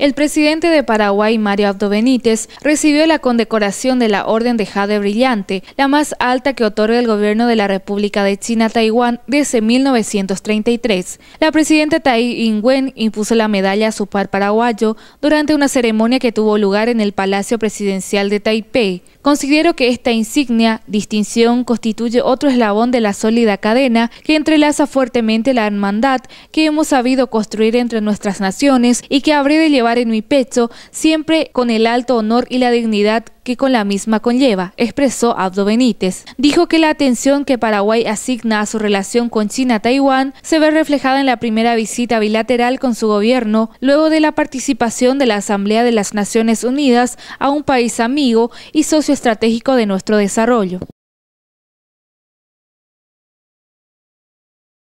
El presidente de Paraguay, Mario Abdo Benítez, recibió la condecoración de la Orden de Jade Brillante, la más alta que otorga el gobierno de la República de China-Taiwán desde 1933. La presidenta Tai Ing-wen impuso la medalla a su par paraguayo durante una ceremonia que tuvo lugar en el Palacio Presidencial de Taipei. Considero que esta insignia, distinción, constituye otro eslabón de la sólida cadena que entrelaza fuertemente la hermandad que hemos sabido construir entre nuestras naciones y que habré de llevar en mi pecho, siempre con el alto honor y la dignidad que con la misma conlleva, expresó Abdo Benítez. Dijo que la atención que Paraguay asigna a su relación con China-Taiwán se ve reflejada en la primera visita bilateral con su gobierno, luego de la participación de la Asamblea de las Naciones Unidas a un país amigo y socio estratégico de nuestro desarrollo.